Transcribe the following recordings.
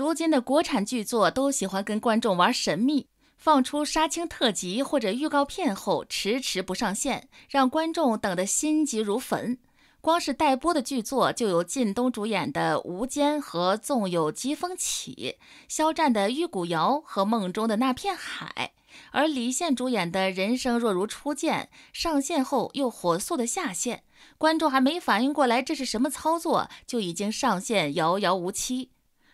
如今的国产剧作都喜欢跟观众玩神秘，放出杀青特辑或者预告片后，迟迟不上线，让观众等得心急如焚。光是待播的剧作就有靳东主演的《无间》和《纵有疾风起》，肖战的《玉骨遥》和《梦中的那片海》，而李现主演的《人生若如初见》上线后又火速的下线，观众还没反应过来这是什么操作，就已经上线遥遥无期。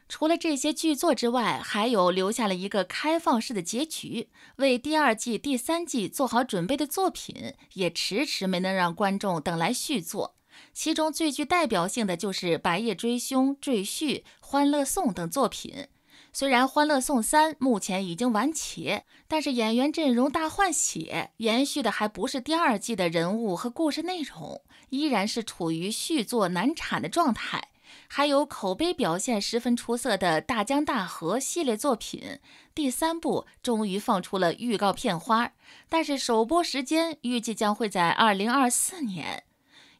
除了这些剧作之外，还有留下了一个开放式的结局，为第二季、第三季做好准备的作品，也迟迟没能让观众等来续作。其中最具代表性的就是《白夜追凶》《赘婿》《欢乐颂》等作品。虽然《欢乐颂三》目前已经完结，但是演员阵容大换血，延续的还不是第二季的人物和故事内容，依然是处于续作难产的状态。还有口碑表现十分出色的大江大河系列作品，第三部终于放出了预告片花，但是首播时间预计将会在二零二四年。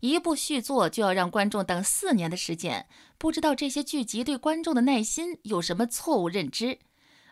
一部续作就要让观众等四年的时间，不知道这些剧集对观众的耐心有什么错误认知？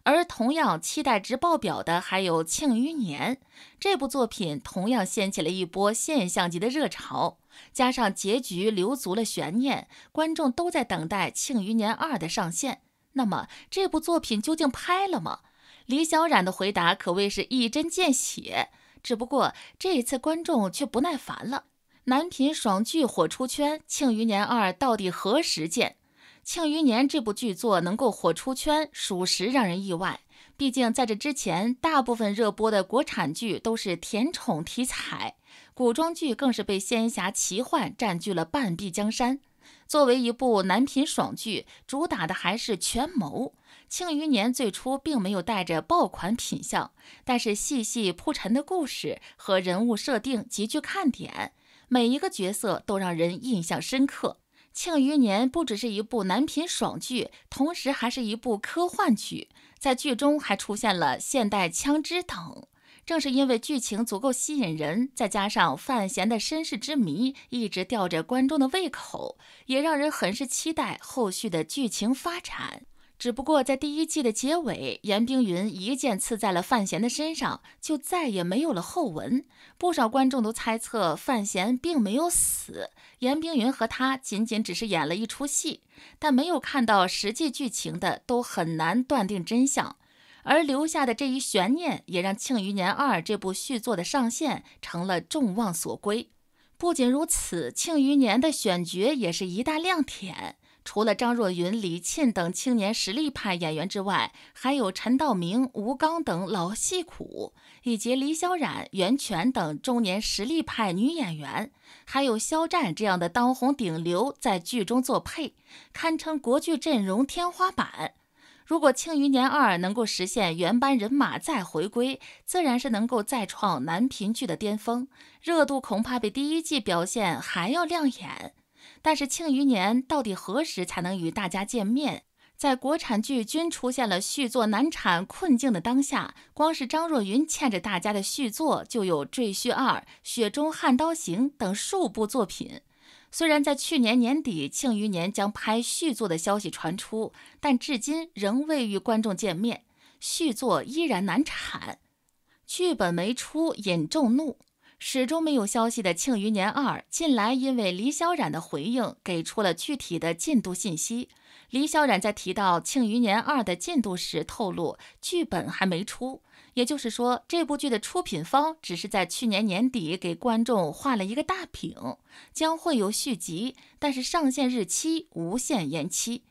而同样期待值爆表的还有《庆余年》这部作品，同样掀起了一波现象级的热潮。加上结局留足了悬念，观众都在等待《庆余年二》的上线。那么这部作品究竟拍了吗？李小冉的回答可谓是一针见血。只不过这一次观众却不耐烦了。男频爽剧火出圈，《庆余年二》到底何时见？《庆余年》这部剧作能够火出圈，属实让人意外。毕竟在这之前，大部分热播的国产剧都是甜宠题材。古装剧更是被仙侠奇幻占据了半壁江山。作为一部男频爽剧，主打的还是权谋。《庆余年》最初并没有带着爆款品相，但是细细铺陈的故事和人物设定极具看点，每一个角色都让人印象深刻。《庆余年》不只是一部男频爽剧，同时还是一部科幻剧，在剧中还出现了现代枪支等。正是因为剧情足够吸引人，再加上范闲的身世之谜一直吊着观众的胃口，也让人很是期待后续的剧情发展。只不过在第一季的结尾，严冰云一剑刺在了范闲的身上，就再也没有了后文。不少观众都猜测范闲并没有死，严冰云和他仅仅只是演了一出戏。但没有看到实际剧情的，都很难断定真相。而留下的这一悬念，也让《庆余年二》这部续作的上线成了众望所归。不仅如此，《庆余年》的选角也是一大亮点。除了张若昀、李沁等青年实力派演员之外，还有陈道明、吴刚等老戏骨，以及李小冉、袁泉等中年实力派女演员，还有肖战这样的当红顶流在剧中作配，堪称国剧阵容天花板。如果《庆余年二》能够实现原班人马再回归，自然是能够再创男频剧的巅峰热度，恐怕比第一季表现还要亮眼。但是《庆余年》到底何时才能与大家见面？在国产剧均出现了续作难产困境的当下，光是张若昀欠着大家的续作就有《赘婿二》《雪中悍刀行》等数部作品。虽然在去年年底，《庆余年》将拍续作的消息传出，但至今仍未与观众见面，续作依然难产，剧本没出引众怒。始终没有消息的《庆余年二》，近来因为李小冉的回应给出了具体的进度信息。李小冉在提到《庆余年二》的进度时透露，剧本还没出，也就是说，这部剧的出品方只是在去年年底给观众画了一个大饼，将会有续集，但是上线日期无限延期。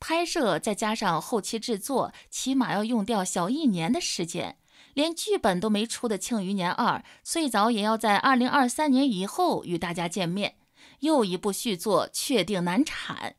拍摄再加上后期制作，起码要用掉小一年的时间。连剧本都没出的《庆余年二》，最早也要在二零二三年以后与大家见面。又一部续作确定难产，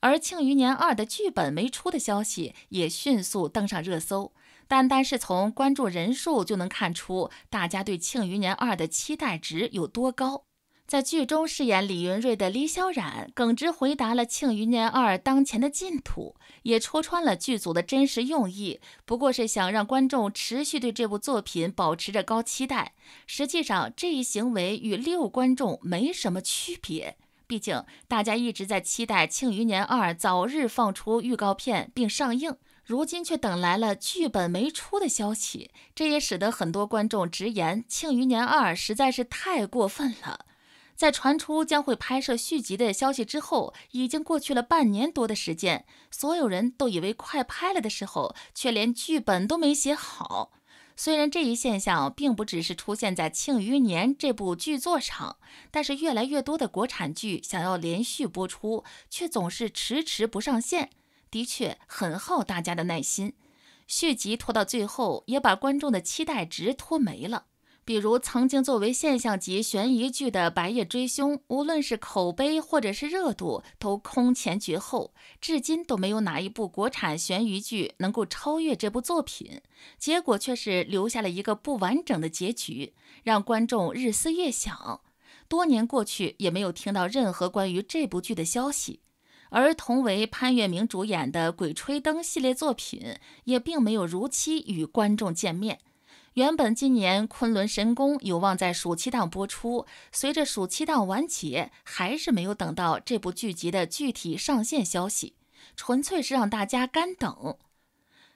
而《庆余年二》的剧本没出的消息也迅速登上热搜。单单是从关注人数就能看出，大家对《庆余年二》的期待值有多高。在剧中饰演李云睿的李小冉，耿直回答了《庆余年二》当前的进度，也戳穿了剧组的真实用意，不过是想让观众持续对这部作品保持着高期待。实际上，这一行为与六观众没什么区别，毕竟大家一直在期待《庆余年二》早日放出预告片并上映，如今却等来了剧本没出的消息，这也使得很多观众直言《庆余年二》实在是太过分了。在传出将会拍摄续集的消息之后，已经过去了半年多的时间。所有人都以为快拍了的时候，却连剧本都没写好。虽然这一现象并不只是出现在《庆余年》这部剧作上，但是越来越多的国产剧想要连续播出，却总是迟迟不上线，的确很耗大家的耐心。续集拖到最后，也把观众的期待值拖没了。比如曾经作为现象级悬疑剧的《白夜追凶》，无论是口碑或者是热度，都空前绝后，至今都没有哪一部国产悬疑剧能够超越这部作品。结果却是留下了一个不完整的结局，让观众日思夜想。多年过去，也没有听到任何关于这部剧的消息。而同为潘粤明主演的《鬼吹灯》系列作品，也并没有如期与观众见面。原本今年《昆仑神宫》有望在暑期档播出，随着暑期档晚起，还是没有等到这部剧集的具体上线消息，纯粹是让大家干等。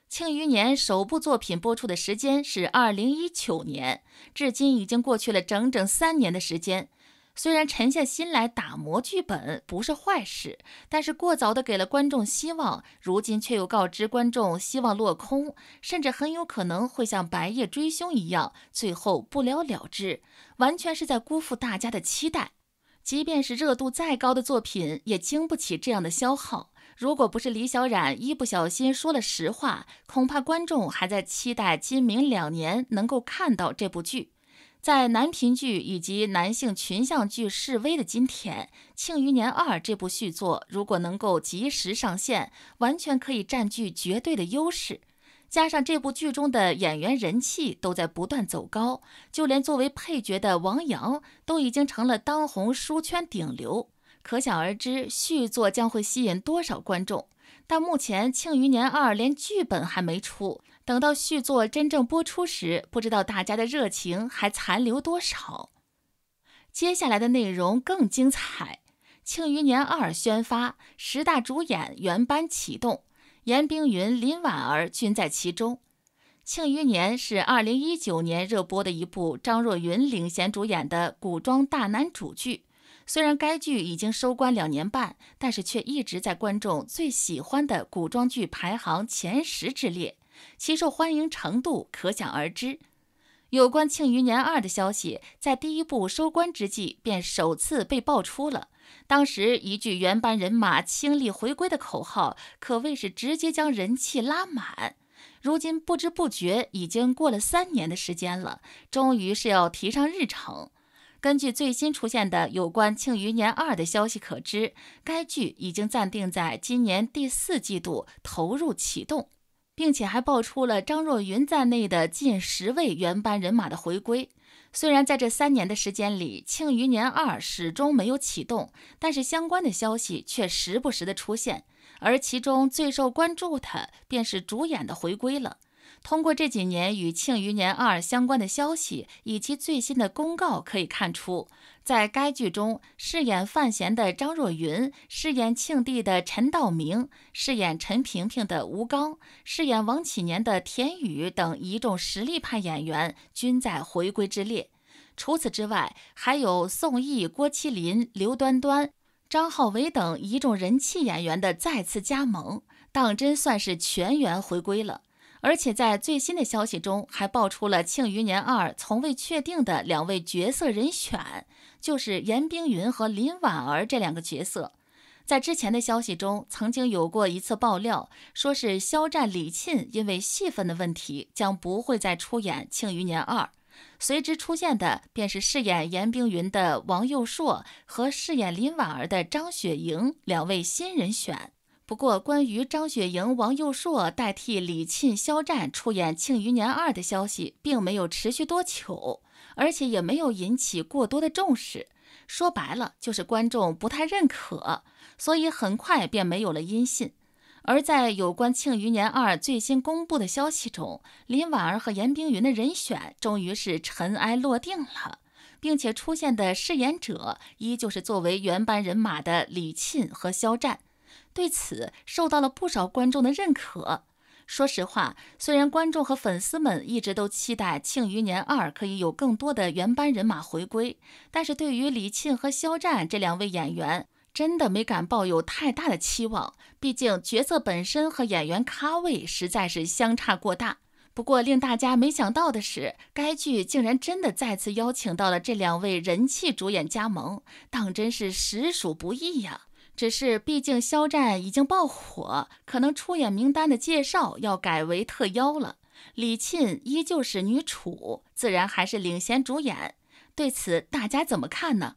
庆余年首部作品播出的时间是二零一九年，至今已经过去了整整三年的时间。虽然沉下心来打磨剧本不是坏事，但是过早的给了观众希望，如今却又告知观众希望落空，甚至很有可能会像《白夜追凶》一样，最后不了了之，完全是在辜负大家的期待。即便是热度再高的作品，也经不起这样的消耗。如果不是李小冉一不小心说了实话，恐怕观众还在期待今明两年能够看到这部剧。在男频剧以及男性群像剧示威的今天，《庆余年二》这部续作如果能够及时上线，完全可以占据绝对的优势。加上这部剧中的演员人气都在不断走高，就连作为配角的王阳都已经成了当红书圈顶流，可想而知续作将会吸引多少观众。但目前《庆余年二》连剧本还没出。等到续作真正播出时，不知道大家的热情还残留多少。接下来的内容更精彩，《庆余年二》宣发，十大主演原班启动，严冰云、林婉儿均在其中。《庆余年》是二零一九年热播的一部张若昀领衔主演的古装大男主剧，虽然该剧已经收官两年半，但是却一直在观众最喜欢的古装剧排行前十之列。其受欢迎程度可想而知。有关《庆余年二》的消息，在第一部收官之际便首次被爆出了。当时一句“原班人马倾力回归”的口号，可谓是直接将人气拉满。如今不知不觉已经过了三年的时间了，终于是要提上日程。根据最新出现的有关《庆余年二》的消息可知，该剧已经暂定在今年第四季度投入启动。并且还爆出了张若昀在内的近十位原班人马的回归。虽然在这三年的时间里，《庆余年二》始终没有启动，但是相关的消息却时不时的出现，而其中最受关注的便是主演的回归了。通过这几年与《庆余年二》相关的消息以及最新的公告可以看出，在该剧中饰演范闲的张若昀、饰演庆帝的陈道明、饰演陈萍萍的吴刚、饰演王启年的田雨等一众实力派演员均在回归之列。除此之外，还有宋轶、郭麒麟、刘端端、张浩伟等一众人气演员的再次加盟，当真算是全员回归了。而且在最新的消息中，还爆出了《庆余年二》从未确定的两位角色人选，就是严冰云和林婉儿这两个角色。在之前的消息中，曾经有过一次爆料，说是肖战、李沁因为戏份的问题将不会再出演《庆余年二》，随之出现的便是饰演严冰云的王佑硕和饰演林婉儿的张雪迎两位新人选。不过，关于张雪迎、王佑硕代替李沁、肖战出演《庆余年二》的消息，并没有持续多久，而且也没有引起过多的重视。说白了，就是观众不太认可，所以很快便没有了音信。而在有关《庆余年二》最新公布的消息中，林婉儿和严冰云的人选终于是尘埃落定了，并且出现的饰演者依旧是作为原班人马的李沁和肖战。对此，受到了不少观众的认可。说实话，虽然观众和粉丝们一直都期待《庆余年二》可以有更多的原班人马回归，但是对于李沁和肖战这两位演员，真的没敢抱有太大的期望。毕竟角色本身和演员咖位实在是相差过大。不过，令大家没想到的是，该剧竟然真的再次邀请到了这两位人气主演加盟，当真是实属不易呀！只是，毕竟肖战已经爆火，可能出演名单的介绍要改为特邀了。李沁依旧是女主，自然还是领衔主演。对此，大家怎么看呢？